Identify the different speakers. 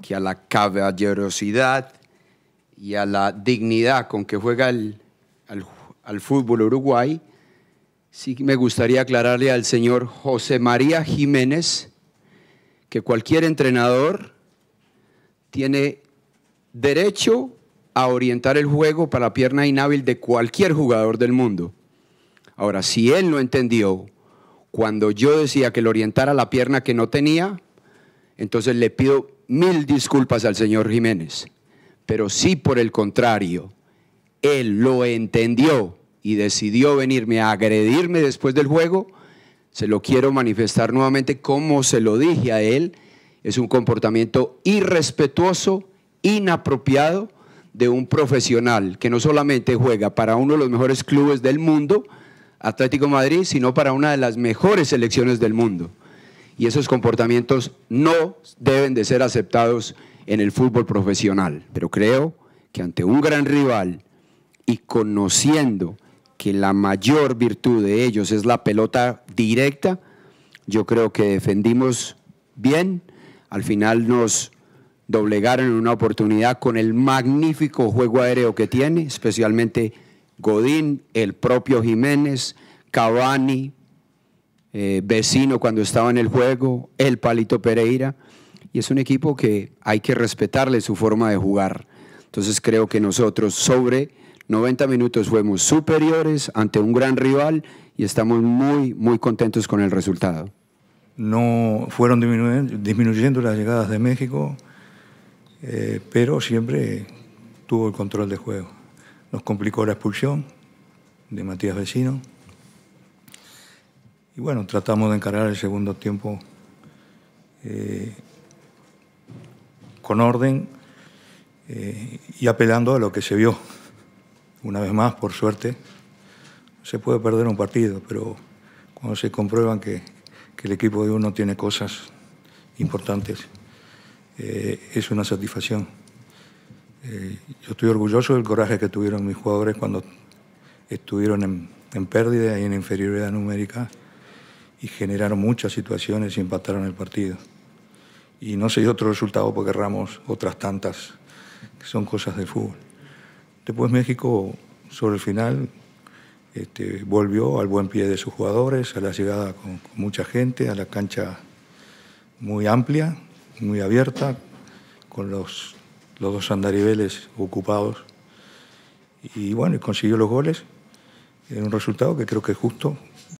Speaker 1: que a la caballerosidad y a la dignidad con que juega el, al, fútbol Uruguay, sí me gustaría aclararle al señor José María Jiménez que cualquier entrenador tiene derecho a orientar el juego para la pierna inhábil de cualquier jugador del mundo. Ahora, si él no entendió cuando yo decía que le orientara la pierna que no tenía, entonces le pido mil disculpas al señor Jiménez, pero si por el contrario, él lo entendió y decidió venirme a agredirme después del juego, se lo quiero manifestar nuevamente como se lo dije a él, es un comportamiento irrespetuoso, inapropiado de un profesional que no solamente juega para uno de los mejores clubes del mundo, Atlético Madrid, sino para una de las mejores selecciones del mundo y esos comportamientos no deben de ser aceptados en el fútbol profesional. Pero creo que ante un gran rival y conociendo que la mayor virtud de ellos es la pelota directa, yo creo que defendimos bien. Al final nos doblegaron en una oportunidad con el magnífico juego aéreo que tiene, especialmente Godín, el propio Jiménez, Cavani, eh, vecino cuando estaba en el juego, el Palito Pereira. Y es un equipo que hay que respetarle su forma de jugar. Entonces creo que nosotros sobre 90 minutos fuimos superiores ante un gran rival y estamos muy, muy contentos con el resultado.
Speaker 2: No fueron disminuyendo, las llegadas de México, eh, pero siempre tuvo el control del juego. Nos complicó la expulsión de Matías Vecino. Y bueno, tratamos de encarar el segundo tiempo eh, con orden eh, y apelando a lo que se vio. Una vez más, por suerte, se puede perder un partido, pero cuando se comprueban que, el equipo de uno tiene cosas importantes, eh, es una satisfacción. yo estoy orgulloso del coraje que tuvieron mis jugadores cuando estuvieron en pérdida y en inferioridad numérica y generaron muchas situaciones y empataron el partido. Y no se dio otro resultado porque erramos otras tantas, que son cosas de fútbol. Después México, sobre el final, este, volvió al buen pie de sus jugadores, a la llegada con, mucha gente, a la cancha muy amplia, muy abierta, con los, los dos andaribeles ocupados. Y bueno, consiguió los goles en un resultado que creo que es justo,